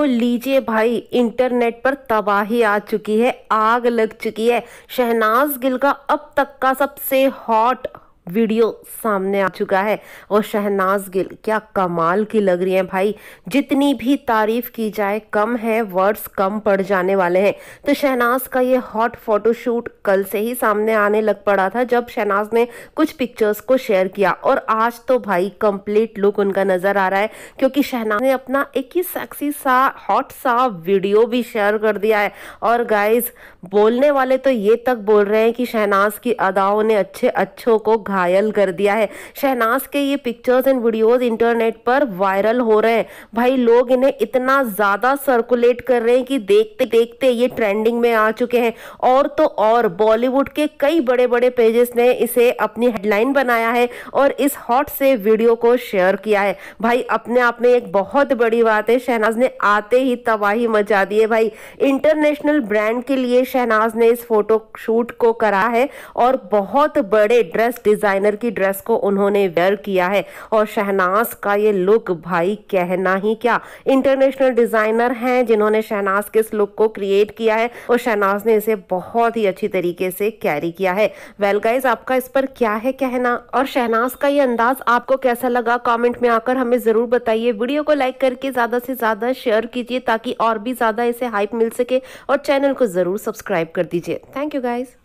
तो लीजिए भाई इंटरनेट पर तबाही आ चुकी है आग लग चुकी है शहनाज गिल का अब तक का सबसे हॉट वीडियो सामने आ चुका है और शहनाज गिल क्या कमाल की लग रही है भाई जितनी भी तारीफ की जाए कम है वर्ड्स कम पड़ जाने वाले हैं तो शहनाज का ये हॉट फोटोशूट कल से ही सामने आने लग पड़ा था जब शहनाज ने कुछ पिक्चर्स को शेयर किया और आज तो भाई कंप्लीट लुक उनका नजर आ रहा है क्योंकि शहनाज ने अपना एक ही सेक्सी सा हॉट सा वीडियो भी शेयर कर दिया है और गाइज बोलने वाले तो ये तक बोल रहे हैं कि शहनाज की अदाओं ने अच्छे अच्छों को घायल कर दिया है शहनाज के ये पिक्चर्स एंड वीडियोस इंटरनेट पर वायरल हो रहे हैं भाई लोग इन्हें इतना ज़्यादा सर्कुलेट कर रहे हैं कि देखते देखते ये ट्रेंडिंग में आ चुके हैं और तो और बॉलीवुड के कई बड़े बड़े पेजेस ने इसे अपनी हेडलाइन बनाया है और इस हॉट से वीडियो को शेयर किया है भाई अपने आप में एक बहुत बड़ी बात है शहनाज ने आते ही तबाही मचा दी है भाई इंटरनेशनल ब्रांड के लिए शहनाज ने इस फोटो शूट को करा है और बहुत बड़े ड्रेस डिजाइन डिज़ाइनर की ड्रेस को उन्होंने वेयर किया है और शहनाज का ये लुक भाई कहना ही क्या इंटरनेशनल डिज़ाइनर हैं जिन्होंने शहनाज के इस लुक को क्रिएट किया है और शहनाज ने इसे बहुत ही अच्छी तरीके से कैरी किया है वेल well गाइज आपका इस पर क्या है कहना और शहनाज का ये अंदाज आपको कैसा लगा कॉमेंट में आकर हमें ज़रूर बताइए वीडियो को लाइक करके ज़्यादा से ज़्यादा शेयर कीजिए ताकि और भी ज़्यादा इसे हाइप मिल सके और चैनल को ज़रूर सब्सक्राइब कर दीजिए थैंक यू गाइज़